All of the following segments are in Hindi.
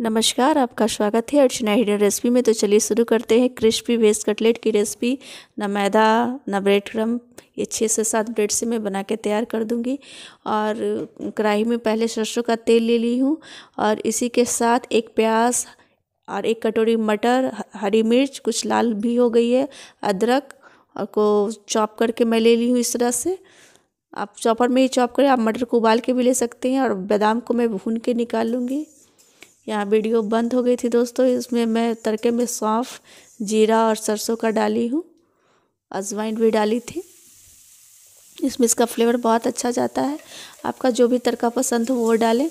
नमस्कार आपका स्वागत है अर्चना हिडन रेसिपी में तो चलिए शुरू करते हैं क्रिस्पी वेज कटलेट की रेसिपी ना मैदा ना ब्रेड क्रम ये छः से सात ब्रेड से मैं बना के तैयार कर दूंगी और कढ़ाई में पहले सरसों का तेल ले ली हूँ और इसी के साथ एक प्याज और एक कटोरी मटर हरी मिर्च कुछ लाल भी हो गई है अदरक और को चॉप करके मैं ले ली हूँ इस तरह से आप चॉपर में ही चॉप करें आप मटर को उबाल के भी ले सकते हैं और बादाम को मैं भून के निकाल लूँगी यहाँ वीडियो बंद हो गई थी दोस्तों इसमें मैं तड़के में सौंफ जीरा और सरसों का डाली हूँ अजवाइन भी डाली थी इसमें इसका फ्लेवर बहुत अच्छा जाता है आपका जो भी तड़का पसंद हो वो डालें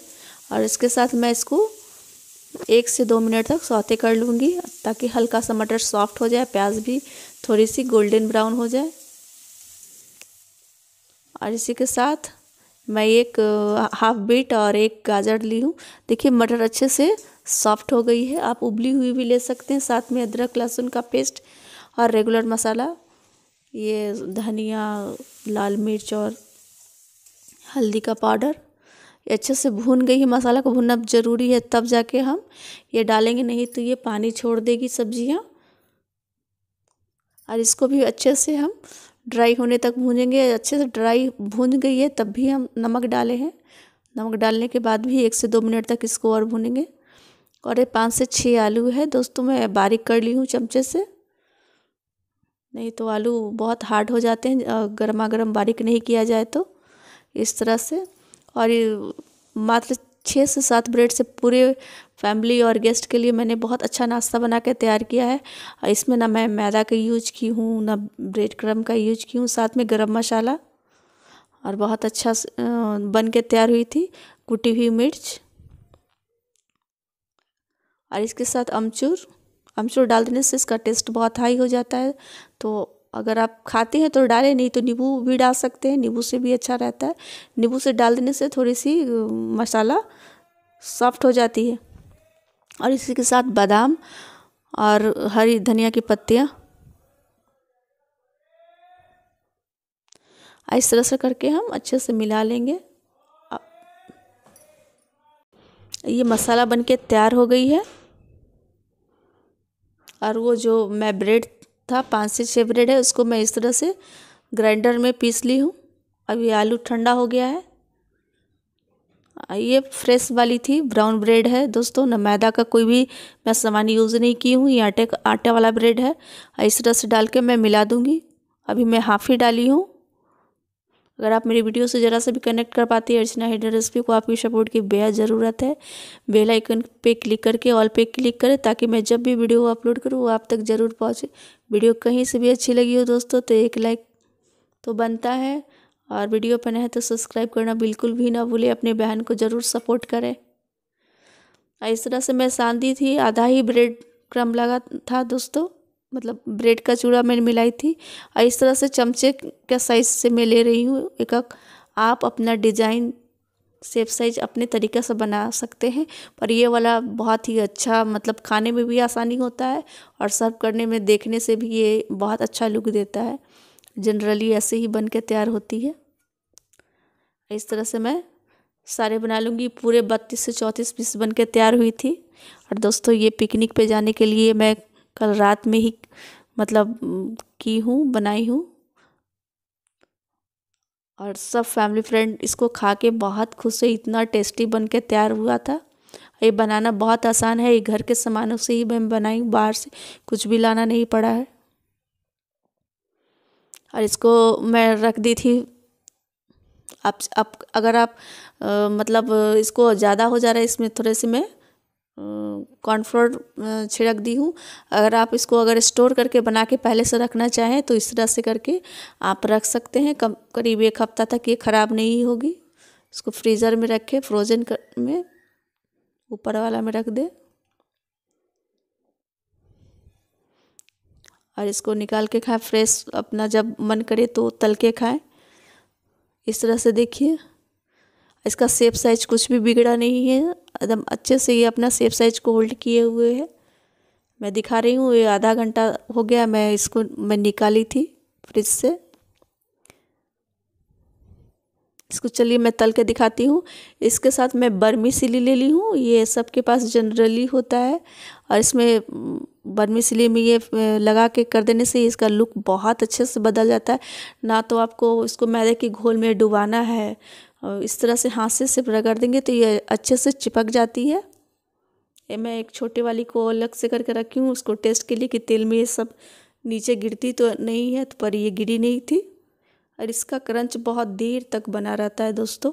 और इसके साथ मैं इसको एक से दो मिनट तक सौते कर लूँगी ताकि हल्का सा मटर सॉफ्ट हो जाए प्याज भी थोड़ी सी गोल्डन ब्राउन हो जाए और इसी के साथ मैं एक हाफ बीट और एक गाजर ली हूँ देखिए मटर अच्छे से सॉफ्ट हो गई है आप उबली हुई भी ले सकते हैं साथ में अदरक लहसुन का पेस्ट और रेगुलर मसाला ये धनिया लाल मिर्च और हल्दी का पाउडर ये अच्छे से भून गई है मसाला को भूनना ज़रूरी है तब जाके हम ये डालेंगे नहीं तो ये पानी छोड़ देगी सब्जियाँ और इसको भी अच्छे से हम ड्राई होने तक भूनेंगे अच्छे से ड्राई भून गई है तब भी हम नमक डाले हैं नमक डालने के बाद भी एक से दो मिनट तक इसको और भूनेंगे और ये पाँच से छः आलू है दोस्तों मैं बारीक कर ली हूँ चमचे से नहीं तो आलू बहुत हार्ड हो जाते हैं गर्मा गर्म बारीक नहीं किया जाए तो इस तरह से और मात्र छः से सात ब्रेड से पूरे फैमिली और गेस्ट के लिए मैंने बहुत अच्छा नाश्ता बना के तैयार किया है इसमें ना मैं मैदा का यूज की हूँ ना ब्रेड क्रम का यूज की हूँ साथ में गरम मसाला और बहुत अच्छा बन के तैयार हुई थी कुटी हुई मिर्च और इसके साथ अमचूर अमचूर डाल देने से इसका टेस्ट बहुत हाई हो जाता है तो अगर आप खाते हैं तो डालें नहीं तो नींबू भी डाल सकते हैं नींबू से भी अच्छा रहता है नींबू से डाल देने से थोड़ी सी मसाला सॉफ्ट हो जाती है और इसी के साथ बादाम और हरी धनिया की पत्तियाँ इस तरह से करके हम अच्छे से मिला लेंगे ये मसाला बनके तैयार हो गई है और वो जो मैं ब्रेड था पाँच से छः ब्रेड है उसको मैं इस तरह से ग्राइंडर में पीस ली हूँ अभी आलू ठंडा हो गया है ये फ्रेश वाली थी ब्राउन ब्रेड है दोस्तों न मैदा का कोई भी मैं सामान यूज़ नहीं की हूँ ये आटे का आटे वाला ब्रेड है इस तरह से डाल के मैं मिला दूँगी अभी मैं हाफ़ ही डाली हूँ अगर आप मेरी वीडियो से ज़रा से भी कनेक्ट कर पाती है अर्चना हेडर रेसिपी को आपकी सपोर्ट की बेहद ज़रूरत है बेल आइकन पे क्लिक करके ऑल पे क्लिक करें ताकि मैं जब भी वीडियो अपलोड करूँ वो आप तक ज़रूर पहुँचे वीडियो कहीं से भी अच्छी लगी हो दोस्तों तो एक लाइक तो बनता है और वीडियो पर है तो सब्सक्राइब करना बिल्कुल भी ना भूलें अपने बहन को ज़रूर सपोर्ट करें इस तरह से मैं सानती थी आधा ही ब्रेड क्रम लगा था दोस्तों मतलब ब्रेड का चूड़ा मैंने मिलाई थी और इस तरह से चमचे का साइज़ से मैं ले रही हूँ एक एक आप अपना डिज़ाइन सेफ साइज अपने तरीके से बना सकते हैं पर ये वाला बहुत ही अच्छा मतलब खाने में भी आसानी होता है और सर्व करने में देखने से भी ये बहुत अच्छा लुक देता है जनरली ऐसे ही बन के तैयार होती है इस तरह से मैं सारे बना लूँगी पूरे बत्तीस से चौंतीस पीस बन के तैयार हुई थी और दोस्तों ये पिकनिक पे जाने के लिए मैं कल रात में ही मतलब की हूँ बनाई हूँ और सब फैमिली फ्रेंड इसको खा के बहुत खुश हुए इतना टेस्टी बन के तैयार हुआ था ये बनाना बहुत आसान है ये घर के सामानों से ही मैं बनाई बाहर से कुछ भी लाना नहीं पड़ा है और इसको मैं रख दी थी आप, आप अगर आप आ, मतलब इसको ज़्यादा हो जा रहा है इसमें थोड़े से मैं कॉर्नफ्लोर छिड़क दी हूँ अगर आप इसको अगर स्टोर करके बना के पहले से रखना चाहें तो इस तरह से करके आप रख सकते हैं कम करीब एक हफ्ता तक ये ख़राब नहीं होगी इसको फ्रीज़र में रखें फ्रोज़न में ऊपर वाला में रख दें और इसको निकाल के खाएं फ्रेश अपना जब मन करे तो तल के खाएं इस तरह से देखिए इसका सेप साइज कुछ भी बिगड़ा नहीं है एकदम अच्छे से ये अपना सेप साइज को होल्ड किए हुए है मैं दिखा रही हूँ ये आधा घंटा हो गया मैं इसको मैं निकाली थी फ्रिज से इसको चलिए मैं तल के दिखाती हूँ इसके साथ मैं बर्मी सिली ले ली हूँ ये सबके पास जनरली होता है और इसमें बर्मी सिली में ये लगा के कर देने से इसका लुक बहुत अच्छे से बदल जाता है ना तो आपको इसको मैदे के घोल में डुबाना है और इस तरह से हाथ से सिर्फ रगड़ देंगे तो ये अच्छे से चिपक जाती है ये मैं एक छोटे वाली को अलग से करके रखी हूँ उसको टेस्ट के लिए कि तेल में ये सब नीचे गिरती तो नहीं है तो पर ये गिरी नहीं थी और इसका क्रंच बहुत देर तक बना रहता है दोस्तों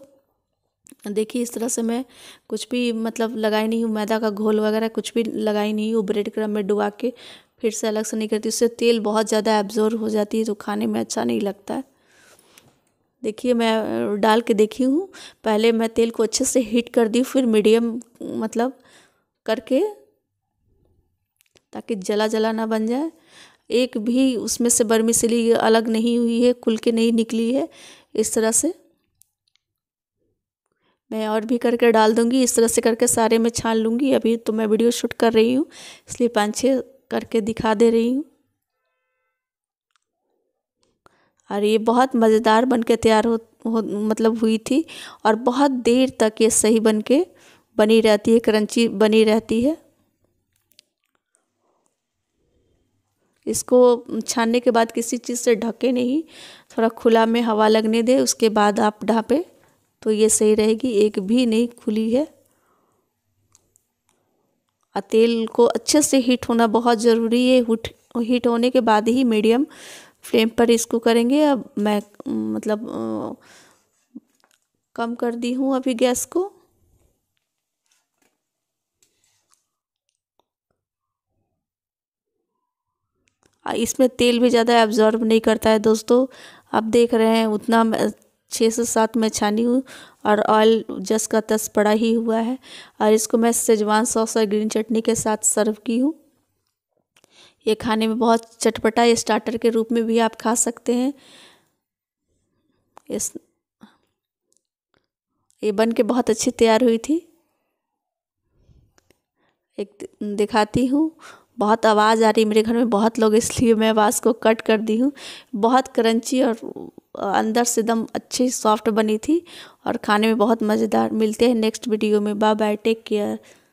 देखिए इस तरह से मैं कुछ भी मतलब लगाई नहीं हूँ मैदा का घोल वगैरह कुछ भी लगाई नहीं हूँ ब्रेड क्रम में डुबा के फिर से अलग से नहीं करती उससे तेल बहुत ज़्यादा एब्जॉर्व हो जाती है तो खाने में अच्छा नहीं लगता है देखिए मैं डाल के देखी हूँ पहले मैं तेल को अच्छे से हीट कर दी फिर मीडियम मतलब करके ताकि जला जला ना बन जाए एक भी उसमें से बर्मिसली अलग नहीं हुई है खुल के नहीं निकली है इस तरह से मैं और भी करके डाल दूँगी इस तरह से करके सारे में छान लूँगी अभी तो मैं वीडियो शूट कर रही हूँ इसलिए पाँच छः करके दिखा दे रही हूँ और ये बहुत मज़ेदार बन के तैयार हो, हो मतलब हुई थी और बहुत देर तक ये सही बन के बनी रहती है क्रंची बनी रहती है इसको छानने के बाद किसी चीज़ से ढके नहीं थोड़ा खुला में हवा लगने दे उसके बाद आप ढापे तो ये सही रहेगी एक भी नहीं खुली है और तेल को अच्छे से हीट होना बहुत ज़रूरी है हीट होने के बाद ही मीडियम फ्लेम पर इसको करेंगे अब मैं मतलब कम कर दी हूँ अभी गैस को इसमें तेल भी ज़्यादा एब्जॉर्ब नहीं करता है दोस्तों आप देख रहे हैं उतना छः से सात में छानी हूँ और ऑयल जस का तस पड़ा ही हुआ है और इसको मैं सेजवान सॉस और ग्रीन चटनी के साथ सर्व की हूँ ये खाने में बहुत चटपटा ये स्टार्टर के रूप में भी आप खा सकते हैं इस ये बन के बहुत अच्छी तैयार हुई थी एक दिखाती हूँ बहुत आवाज़ आ रही मेरे घर में बहुत लोग इसलिए मैं आवाज़ को कट कर दी हूँ बहुत क्रंची और अंदर से एकदम अच्छी सॉफ्ट बनी थी और खाने में बहुत मज़ेदार मिलते हैं नेक्स्ट वीडियो में बाय बाय टेक केयर